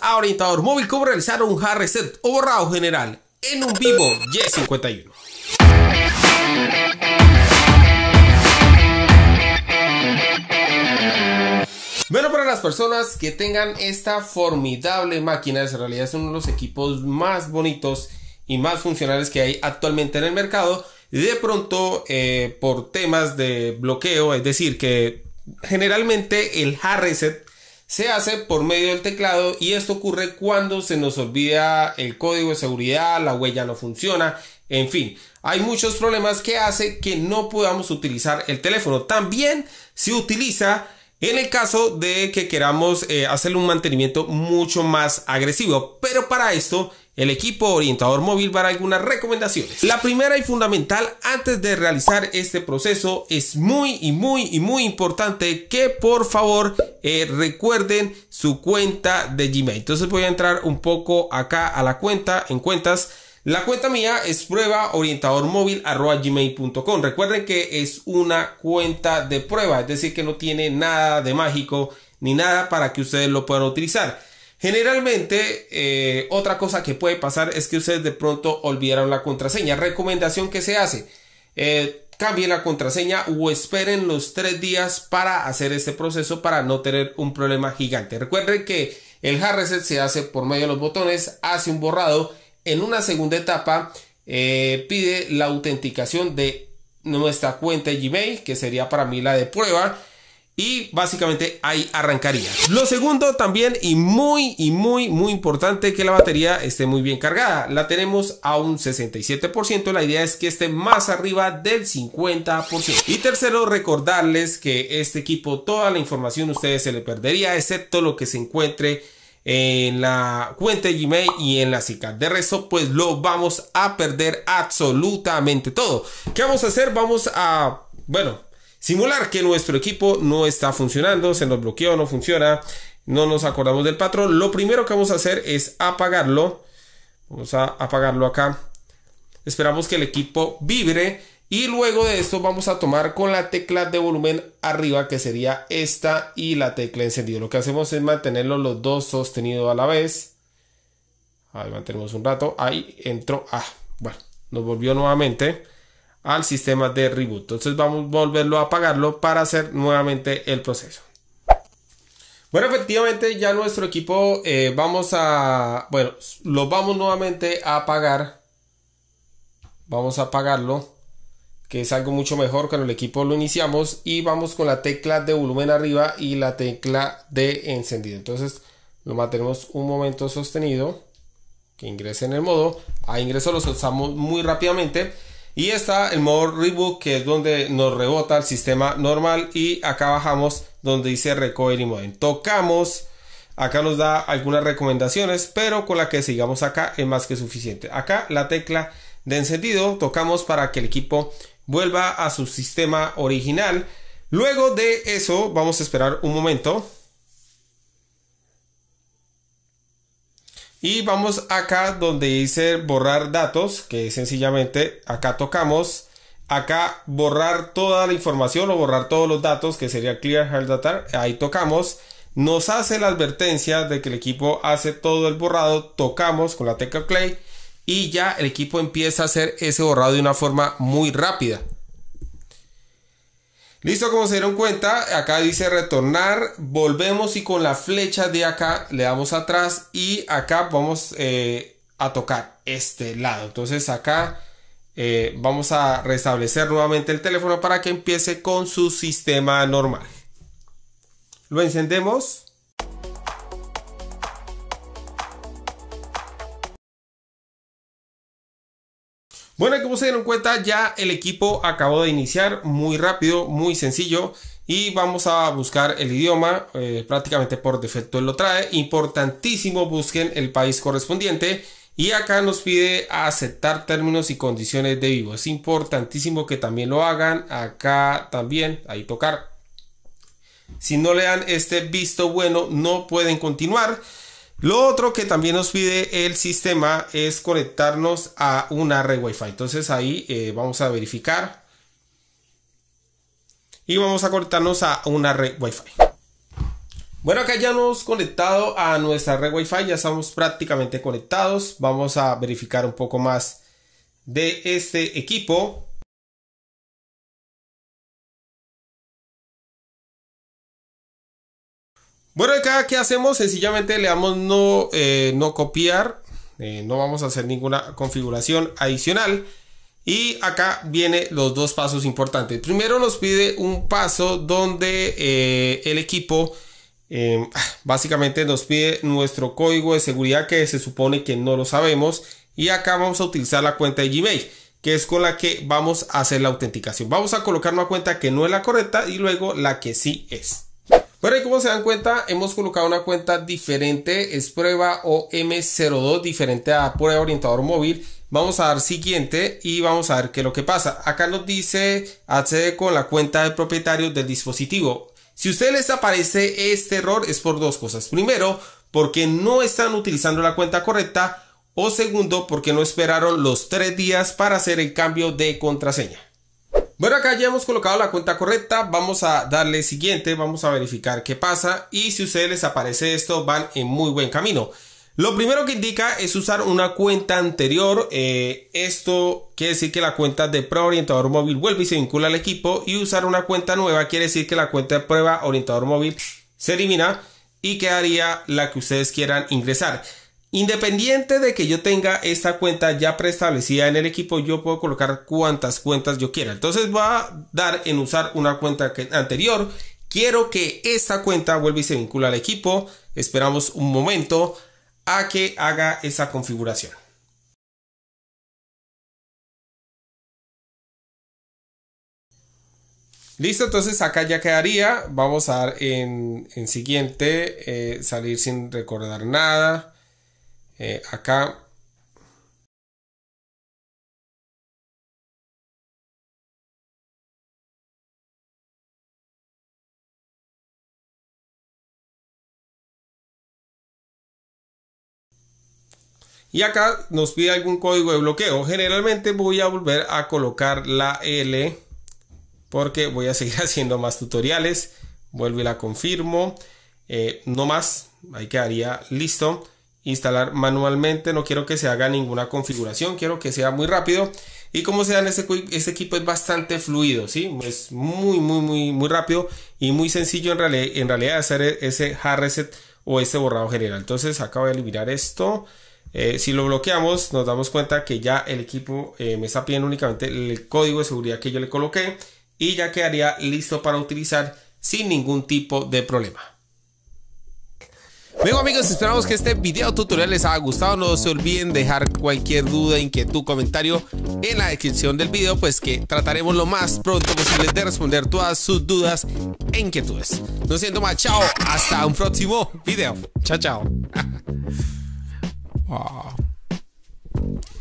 a orientador móvil cómo realizar un hard reset o borrado general en un vivo Y51. Bueno, para las personas que tengan esta formidable máquina, en realidad es uno de los equipos más bonitos y más funcionales que hay actualmente en el mercado. De pronto, eh, por temas de bloqueo, es decir, que generalmente el hard reset se hace por medio del teclado y esto ocurre cuando se nos olvida el código de seguridad, la huella no funciona, en fin, hay muchos problemas que hacen que no podamos utilizar el teléfono. También se utiliza en el caso de que queramos eh, hacer un mantenimiento mucho más agresivo, pero para esto el equipo orientador móvil para algunas recomendaciones. La primera y fundamental antes de realizar este proceso es muy y muy y muy importante que por favor eh, recuerden su cuenta de Gmail. Entonces voy a entrar un poco acá a la cuenta en cuentas. La cuenta mía es prueba gmail.com Recuerden que es una cuenta de prueba, es decir, que no tiene nada de mágico ni nada para que ustedes lo puedan utilizar. Generalmente, eh, otra cosa que puede pasar es que ustedes de pronto olvidaron la contraseña. Recomendación que se hace. Eh, cambien la contraseña o esperen los tres días para hacer este proceso para no tener un problema gigante. Recuerden que el hard reset se hace por medio de los botones, hace un borrado. En una segunda etapa eh, pide la autenticación de nuestra cuenta Gmail, que sería para mí la de prueba. Y básicamente ahí arrancaría. Lo segundo también y muy y muy muy importante que la batería esté muy bien cargada. La tenemos a un 67%. La idea es que esté más arriba del 50%. Y tercero, recordarles que este equipo toda la información ustedes se le perdería excepto lo que se encuentre en la cuenta de Gmail y en la SICA. De resto, pues lo vamos a perder absolutamente todo. ¿Qué vamos a hacer? Vamos a, bueno, simular que nuestro equipo no está funcionando, se nos bloqueó, no funciona, no nos acordamos del patrón, lo primero que vamos a hacer es apagarlo. Vamos a apagarlo acá. Esperamos que el equipo vibre y luego de esto vamos a tomar con la tecla de volumen arriba que sería esta y la tecla encendido. Lo que hacemos es mantenerlo los dos sostenidos a la vez. Ahí mantenemos un rato. Ahí entró. Ah, bueno, nos volvió nuevamente al sistema de reboot. Entonces vamos a volverlo a apagarlo para hacer nuevamente el proceso. Bueno, efectivamente ya nuestro equipo eh, vamos a, bueno, lo vamos nuevamente a apagar. Vamos a apagarlo, que es algo mucho mejor cuando el equipo lo iniciamos y vamos con la tecla de volumen arriba y la tecla de encendido. Entonces lo mantenemos un momento sostenido, que ingrese en el modo. A ingreso lo soltamos muy rápidamente y está el modo reboot que es donde nos rebota el sistema normal y acá bajamos donde dice recovery mode. Tocamos, acá nos da algunas recomendaciones, pero con la que sigamos acá es más que suficiente. Acá la tecla de encendido tocamos para que el equipo vuelva a su sistema original. Luego de eso vamos a esperar un momento Y vamos acá donde dice borrar datos, que es sencillamente acá tocamos. Acá borrar toda la información o borrar todos los datos, que sería Clear Health Data. Ahí tocamos. Nos hace la advertencia de que el equipo hace todo el borrado. Tocamos con la tecla clay Y ya el equipo empieza a hacer ese borrado de una forma muy rápida. Listo, como se dieron cuenta, acá dice retornar, volvemos y con la flecha de acá le damos atrás y acá vamos eh, a tocar este lado. Entonces acá eh, vamos a restablecer nuevamente el teléfono para que empiece con su sistema normal. Lo encendemos. Bueno, como se dieron cuenta, ya el equipo acabó de iniciar muy rápido, muy sencillo. Y vamos a buscar el idioma, eh, prácticamente por defecto él lo trae. Importantísimo, busquen el país correspondiente. Y acá nos pide aceptar términos y condiciones de vivo. Es importantísimo que también lo hagan. Acá también, ahí tocar. Si no le dan este visto bueno, no pueden continuar. Lo otro que también nos pide el sistema es conectarnos a una red Wi-Fi. Entonces ahí eh, vamos a verificar. Y vamos a conectarnos a una red Wi-Fi. Bueno, acá ya nos hemos conectado a nuestra red Wi-Fi. Ya estamos prácticamente conectados. Vamos a verificar un poco más de este equipo. Bueno, acá, que hacemos? Sencillamente le damos no, eh, no copiar. Eh, no vamos a hacer ninguna configuración adicional. Y acá vienen los dos pasos importantes. Primero nos pide un paso donde eh, el equipo em, ah, básicamente nos pide nuestro código de seguridad que se supone que no lo sabemos. Y acá vamos a utilizar la cuenta de Gmail, que es con la que vamos a hacer la autenticación. Vamos a colocar una cuenta que no es la correcta y luego la que sí es. Bueno, y como se dan cuenta, hemos colocado una cuenta diferente, es prueba OM02, diferente a prueba orientador móvil. Vamos a dar siguiente y vamos a ver qué es lo que pasa. Acá nos dice accede con la cuenta del propietario del dispositivo. Si a ustedes les aparece este error es por dos cosas. Primero, porque no están utilizando la cuenta correcta o segundo, porque no esperaron los tres días para hacer el cambio de contraseña. Bueno, acá ya hemos colocado la cuenta correcta. Vamos a darle siguiente. Vamos a verificar qué pasa. Y si a ustedes les aparece esto, van en muy buen camino. Lo primero que indica es usar una cuenta anterior. Eh, esto quiere decir que la cuenta de prueba orientador móvil vuelve y se vincula al equipo. Y usar una cuenta nueva quiere decir que la cuenta de prueba orientador móvil se elimina y quedaría la que ustedes quieran ingresar. Independiente de que yo tenga esta cuenta ya preestablecida en el equipo, yo puedo colocar cuantas cuentas yo quiera. Entonces va a dar en usar una cuenta anterior. Quiero que esta cuenta vuelva y se vincula al equipo. Esperamos un momento a que haga esa configuración. Listo, entonces acá ya quedaría. Vamos a dar en, siguiente, eh, salir sin recordar nada. Eh, acá Y acá nos pide algún código de bloqueo. Generalmente voy a volver a colocar la L porque voy a seguir haciendo más tutoriales. Vuelvo y la confirmo. Eh, no más. Ahí quedaría listo instalar manualmente. No quiero que se haga ninguna configuración, quiero que sea muy rápido. Y como se dan este equipo es bastante fluido, ¿sí? Es muy, muy, muy, muy rápido y muy sencillo en, realidad, en realidad hacer e, ese hard reset o ese borrado general. Entonces acabo de eliminar esto. Eh, si lo bloqueamos, nos damos cuenta que ya el equipo eh, me está pidiendo únicamente el código de seguridad que yo le coloqué y ya quedaría listo para utilizar sin ningún tipo de problema. Bueno amigos, esperamos que este video tutorial les haya gustado. No se olviden dejar cualquier duda, inquietud, comentario en la descripción del video, pues que trataremos lo más pronto posible de responder todas sus dudas e inquietudes. No siento más, chao, hasta un próximo video. Chao, chao.